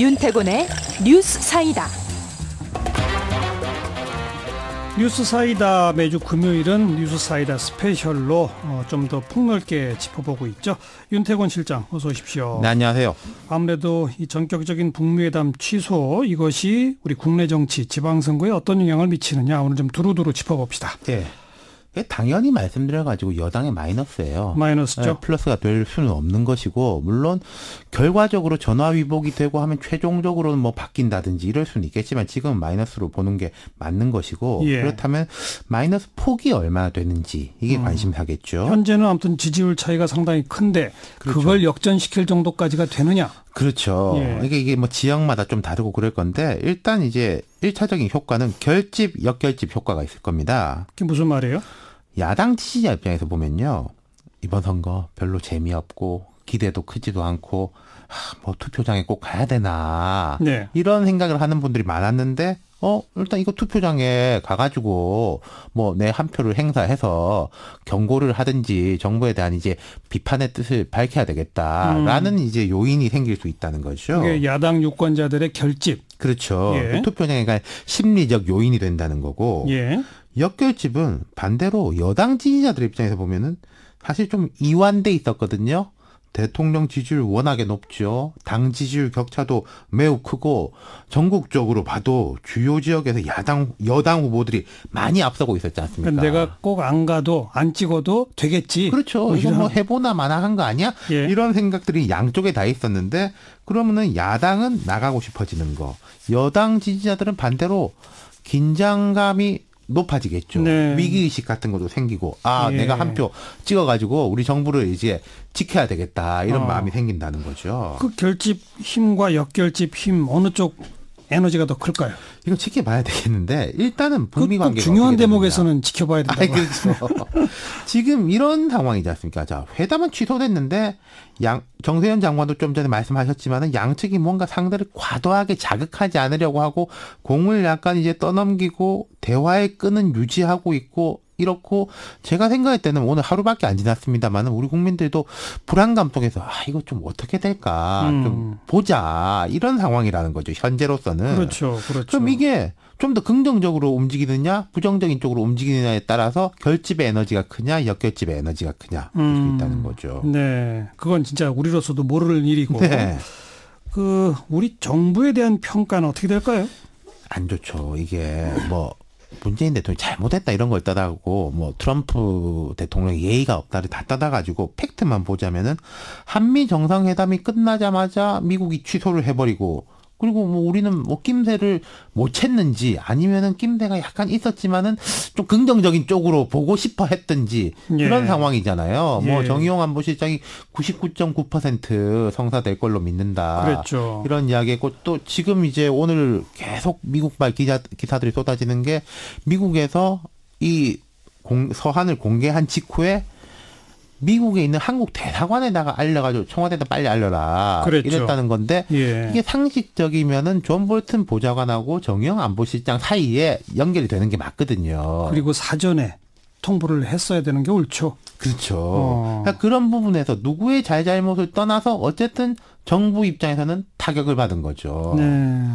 윤태곤의 뉴스 사이다. 뉴스 사이다 매주 금요일은 뉴스 사이다 스페셜로 어, 좀더 폭넓게 짚어보고 있죠. 윤태곤 실장 어서 오십시오. 네, 안녕하세요. 아무래도 이 전격적인 북미회담 취소 이것이 우리 국내 정치 지방선거에 어떤 영향을 미치느냐 오늘 좀 두루두루 짚어봅시다. 네. 당연히 말씀드려가지고 여당의 마이너스예요. 마이너스죠. 네, 플러스가 될 수는 없는 것이고 물론 결과적으로 전화 위복이 되고 하면 최종적으로는 뭐 바뀐다든지 이럴 수는 있겠지만 지금 마이너스로 보는 게 맞는 것이고 예. 그렇다면 마이너스 폭이 얼마나 되는지 이게 음. 관심사겠죠. 현재는 아무튼 지지율 차이가 상당히 큰데 그렇죠. 그걸 역전시킬 정도까지가 되느냐? 그렇죠. 예. 이게 이게 뭐 지역마다 좀 다르고 그럴 건데 일단 이제 일차적인 효과는 결집 역결집 효과가 있을 겁니다. 그게 무슨 말이에요? 야당 지지자 입장에서 보면요. 이번 선거 별로 재미없고 기대도 크지도 않고 하, 뭐 투표장에 꼭 가야 되나 네. 이런 생각을 하는 분들이 많았는데 어 일단 이거 투표장에 가가지고 뭐 내 한 표를 행사해서 경고를 하든지 정부에 대한 이제 비판의 뜻을 밝혀야 되겠다라는 음. 이제 요인이 생길 수 있다는 거죠. 야당 유권자들의 결집 그렇죠. 예. 투표량이가 심리적 요인이 된다는 거고 예. 역결집은 반대로 여당 지지자들 입장에서 보면은 사실 좀 이완돼 있었거든요. 대통령 지지율 워낙에 높죠. 당 지지율 격차도 매우 크고 전국적으로 봐도 주요 지역에서 야당 여당 후보들이 많이 앞서고 있었지 않습니까? 내가 꼭 안 가도 안 찍어도 되겠지. 그렇죠. 뭐 이거 뭐 해보나 마나 한거 아니야? 예. 이런 생각들이 양쪽에 다 있었는데 그러면은 야당은 나가고 싶어지는 거, 여당 지지자들은 반대로 긴장감이 높아지겠죠. 네. 위기의식 같은 것도 생기고, 아, 예. 내가 한 표 찍어가지고 우리 정부를 이제 지켜야 되겠다. 이런 어. 마음이 생긴다는 거죠. 그 결집 힘과 역결집 힘 어느 쪽 에너지가 더 클까요? 이건 지켜봐야 되겠는데 일단은 북미 그, 관계 중요한 대목에서는 지켜봐야 된다 그렇죠. 지금 이런 상황이지 않습니까? 자 회담은 취소됐는데 양 정세현 장관도 좀 전에 말씀하셨지만은 양측이 뭔가 상대를 과도하게 자극하지 않으려고 하고 공을 약간 이제 떠넘기고 대화의 끈은 유지하고 있고 이렇고 제가 생각할 때는 오늘 하루밖에 안 지났습니다만 우리 국민들도 불안감 속에서 아 이거 좀 어떻게 될까 음. 좀 보자 이런 상황이라는 거죠 현재로서는 그렇죠 그렇죠 그럼 이게 좀 더 긍정적으로 움직이느냐 부정적인 쪽으로 움직이느냐에 따라서 결집의 에너지가 크냐 역결집의 에너지가 크냐 음. 있다는 거죠 네 그건 진짜 우리로서도 모르는 일이고 네. 그 우리 정부에 대한 평가는 어떻게 될까요? 안 좋죠 이게 뭐 문재인 대통령이 잘못했다 이런 걸따다고뭐 트럼프 대통령 예의가 없다를 다 따다가지고 팩트만 보자면은 한미 정상회담이 끝나자마자 미국이 취소를 해버리고 그리고 뭐 우리는 뭐 낌새를 못 뭐 챘는지 아니면은 낌새가 약간 있었지만은 좀 긍정적인 쪽으로 보고 싶어 했던지 예. 그런 상황이잖아요. 뭐 예. 뭐 정의용 안보실장이 99.9% 성사될 걸로 믿는다. 그랬죠. 이런 이야기고 했또 지금 이제 오늘 계속 미국발 기자 기사들이 쏟아지는 게 미국에서 이 공, 서한을 공개한 직후에 미국에 있는 한국 대사관에다가 알려가지고 청와대에다 빨리 알려라 그랬죠. 이랬다는 건데 예. 이게 상식적이면은 존 볼튼 보좌관하고 정영 안보실장 사이에 연결이 되는 게 맞거든요. 그리고 사전에 통보를 했어야 되는 게 옳죠. 그렇죠. 어. 그러니까 그런 부분에서 누구의 잘잘못을 떠나서 어쨌든 정부 입장에서는 타격을 받은 거죠. 네.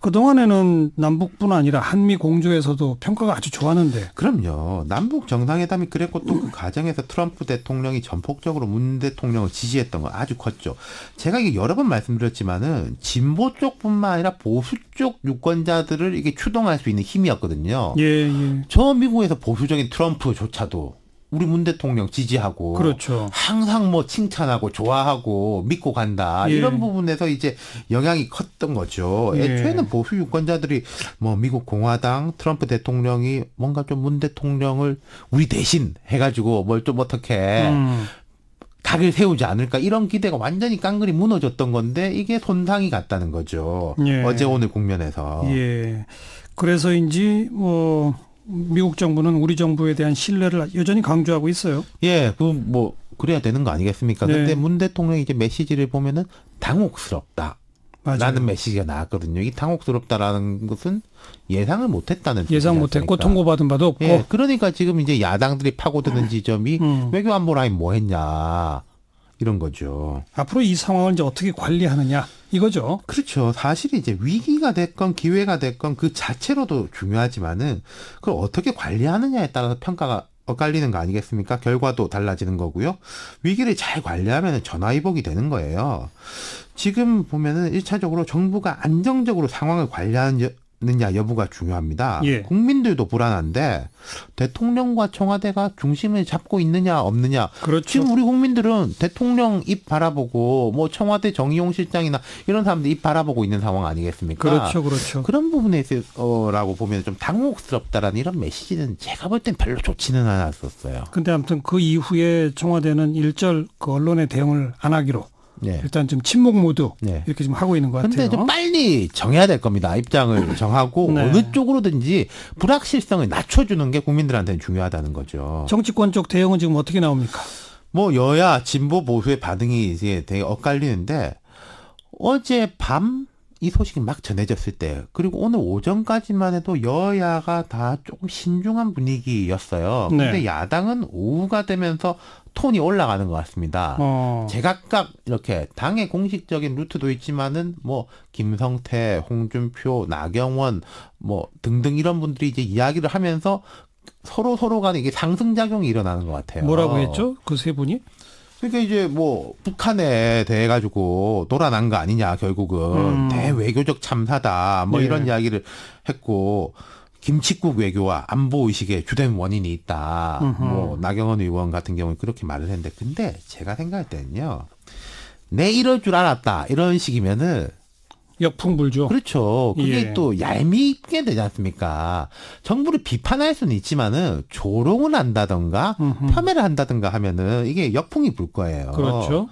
그동안에는 남북뿐 아니라 한미 공조에서도 평가가 아주 좋았는데. 그럼요. 남북 정상회담이 그랬고 또 그 과정에서 트럼프 대통령이 전폭적으로 문 대통령을 지지했던 거 아주 컸죠. 제가 이게 여러 번 말씀드렸지만은 진보 쪽뿐만 아니라 보수 쪽 유권자들을 이게 추동할 수 있는 힘이었거든요. 예, 예. 저 미국에서 보수적인 트럼프조차도 우리 문 대통령 지지하고 그렇죠. 항상 뭐 칭찬하고 좋아하고 믿고 간다 예. 이런 부분에서 이제 영향이 컸던 거죠. 예. 애초에는 보수 유권자들이 뭐 미국 공화당 트럼프 대통령이 뭔가 좀 문 대통령을 우리 대신 해가지고 뭘 좀 어떻게 음. 각을 세우지 않을까 이런 기대가 완전히 깡그리 무너졌던 건데 이게 손상이 갔다는 거죠. 예. 어제 오늘 국면에서. 예. 그래서인지 뭐 미국 정부는 우리 정부에 대한 신뢰를 여전히 강조하고 있어요. 예, 그뭐 그래야 되는 거 아니겠습니까? 네. 근데 문 대통령 이제 메시지를 보면은 당혹스럽다. 맞아요. 라는 메시지가 나왔거든요. 이 당혹스럽다라는 것은 예상을 못했다는 예상 못했고 통보받은 바도 없고 예, 그러니까 지금 이제 야당들이 파고드는 음. 지점이 음. 외교 안보 라인 뭐했냐 이런 거죠. 앞으로 이 상황을 이제 어떻게 관리하느냐. 이거죠. 그렇죠. 사실 이제 위기가 됐건 기회가 됐건 그 자체로도 중요하지만은 그걸 어떻게 관리하느냐에 따라서 평가가 엇갈리는 거 아니겠습니까? 결과도 달라지는 거고요. 위기를 잘 관리하면 전화위복이 되는 거예요. 지금 보면은 1차적으로 정부가 안정적으로 상황을 관리하는 느냐 여부가 중요합니다. 예. 국민들도 불안한데 대통령과 청와대가 중심을 잡고 있느냐 없느냐. 그렇죠. 지금 우리 국민들은 대통령 입 바라보고 뭐 청와대 정의용 실장이나 이런 사람들 입 바라보고 있는 상황 아니겠습니까? 그렇죠, 그렇죠. 그런 부분에 있어라고 보면 좀 당혹스럽다라는 이런 메시지는 제가 볼 땐 별로 좋지는 않았었어요. 근데 아무튼 그 이후에 청와대는 일절 그 언론의 대응을 안 하기로 네. 일단 좀 침묵 모두 네. 이렇게 좀 하고 있는 것 같아요. 근데 빨리 정해야 될 겁니다. 입장을 음. 정하고 네. 어느 쪽으로든지 불확실성을 낮춰주는 게 국민들한테는 중요하다는 거죠. 정치권 쪽 대응은 지금 어떻게 나옵니까? 뭐 여야 진보 보수의 반응이 이제 되게 엇갈리는데 어제 밤이 소식이 막 전해졌을 때 그리고 오늘 오전까지만 해도 여야가 다 조금 신중한 분위기였어요. 네. 근데 야당은 오후가 되면서 톤이 올라가는 것 같습니다. 어. 제각각 이렇게 당의 공식적인 루트도 있지만은 뭐 김성태, 홍준표, 나경원 뭐 등등 이런 분들이 이제 이야기를 하면서 서로 서로 간에 이게 상승작용이 일어나는 것 같아요. 뭐라고 했죠? 그 세 분이? 그러니까 이제 뭐 북한에 대해 가지고 돌아난 거 아니냐 결국은 음. 대외교적 참사다 뭐 네. 이런 예. 이야기를 했고 김치국 외교와 안보 의식의 주된 원인이 있다. 으흠. 뭐 나경원 의원 같은 경우는 그렇게 말을 했는데 근데 제가 생각할 때는요. 내 이럴 줄 알았다 이런 식이면은 역풍불죠. 그렇죠. 그게 예. 또 얄밉게 되지 않습니까? 정부를 비판할 수는 있지만은 조롱을 한다던가 음흠. 폄훼를 한다던가 하면은 이게 역풍이 불 거예요. 그렇죠.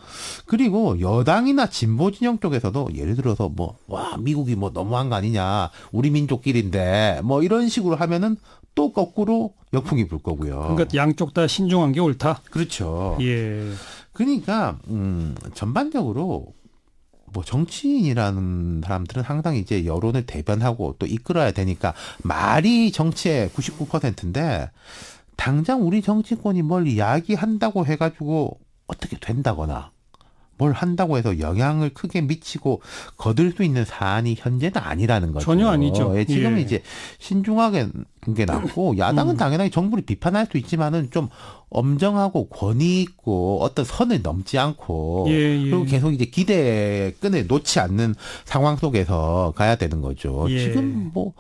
그리고 여당이나 진보 진영 쪽에서도 예를 들어서 뭐 와 미국이 뭐 너무한 거 아니냐 우리 민족끼리인데 뭐 이런 식으로 하면은 또 거꾸로 역풍이 불 거고요. 그러니까 양쪽 다 신중한 게 옳다. 그렇죠. 예. 그러니까 음 전반적으로 뭐 정치인이라는 사람들은 항상 이제 여론을 대변하고 또 이끌어야 되니까 말이 정치의 99%인데 당장 우리 정치권이 뭘 이야기한다고 해가지고 어떻게 된다거나 뭘 한다고 해서 영향을 크게 미치고 거둘 수 있는 사안이 현재는 아니라는 거죠. 전혀 아니죠. 예, 지금 예. 이제 신중하게 게 낫고 야당은 음. 당연히 정부를 비판할 수 있지만은 좀 엄정하고 권위 있고 어떤 선을 넘지 않고 예, 예. 그리고 계속 이제 기대 끈을 놓지 않는 상황 속에서 가야 되는 거죠. 예. 지금 뭐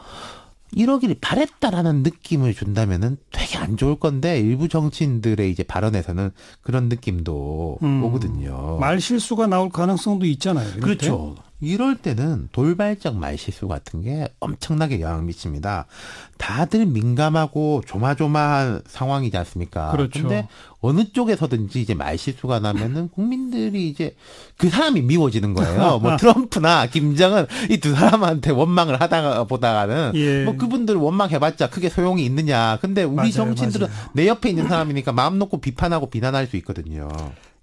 이러길 바랬다라는 느낌을 준다면은 되게 안 좋을 건데 일부 정치인들의 이제 발언에서는 그런 느낌도 음, 오거든요. 말 실수가 나올 가능성도 있잖아요. 그렇죠. 이럴 때는 돌발적 말실수 같은 게 엄청나게 영향 미칩니다. 다들 민감하고 조마조마한 상황이지 않습니까? 그렇죠. 근데 어느 쪽에서든지 이제 말실수가 나면은 국민들이 이제 그 사람이 미워지는 거예요. 뭐 트럼프나 김정은 이 두 사람한테 원망을 하다가 보다가는 예. 뭐 그분들 원망해봤자 크게 소용이 있느냐. 근데 우리 맞아요, 정치인들은 맞아요. 내 옆에 있는 사람이니까 마음 놓고 비판하고 비난할 수 있거든요.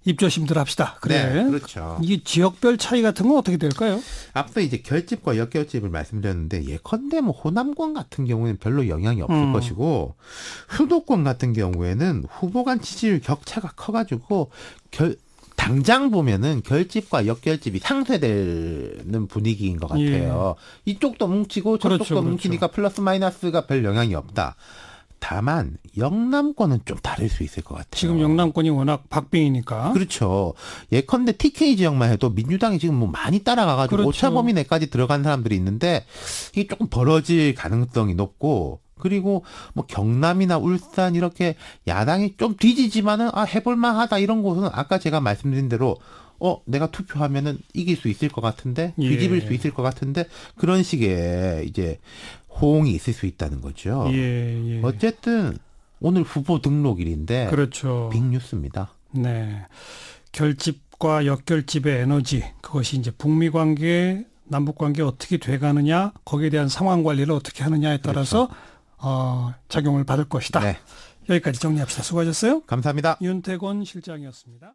입조심들 합시다. 그래. 네, 그렇죠. 이게 지역별 차이 같은 건 어떻게 될까요? 앞서 이제 결집과 역결집을 말씀드렸는데 예컨대 뭐 호남권 같은 경우에는 별로 영향이 없을 음. 것이고 수도권 같은 경우에는 후보 간 지지율 격차가 커가지고 결 당장 보면은 결집과 역결집이 상쇄되는 분위기인 것 예. 같아요. 예. 이쪽도 뭉치고 저쪽도 그렇죠, 그렇죠. 뭉치니까 플러스 마이너스가 별 영향이 없다. 다만 영남권은 좀 다를 수 있을 것 같아요. 지금 영남권이 워낙 박빙이니까. 그렇죠. 예컨대 TK 지역만 해도 민주당이 지금 뭐 많이 따라가가지고 그렇죠. 오차 범위 내까지 들어간 사람들이 있는데 이게 조금 벌어질 가능성이 높고 그리고 뭐 경남이나 울산 이렇게 야당이 좀 뒤지지만은 아 해볼만하다 이런 곳은 아까 제가 말씀드린 대로 어 내가 투표하면은 이길 수 있을 것 같은데 예. 뒤집을 예. 수 있을 것 같은데 그런 식의 이제 호응이 있을 수 있다는 거죠. 예, 예. 어쨌든 오늘 후보 등록일인데 그렇죠. 빅뉴스입니다. 네. 결집과 역결집의 에너지 그것이 이제 북미 관계, 남북 관계 어떻게 돼 가느냐, 거기에 대한 상황 관리를 어떻게 하느냐에 따라서 그렇죠. 어, 작용을 받을 것이다. 네. 여기까지 정리합시다. 수고하셨어요. 감사합니다. 윤태곤 실장이었습니다.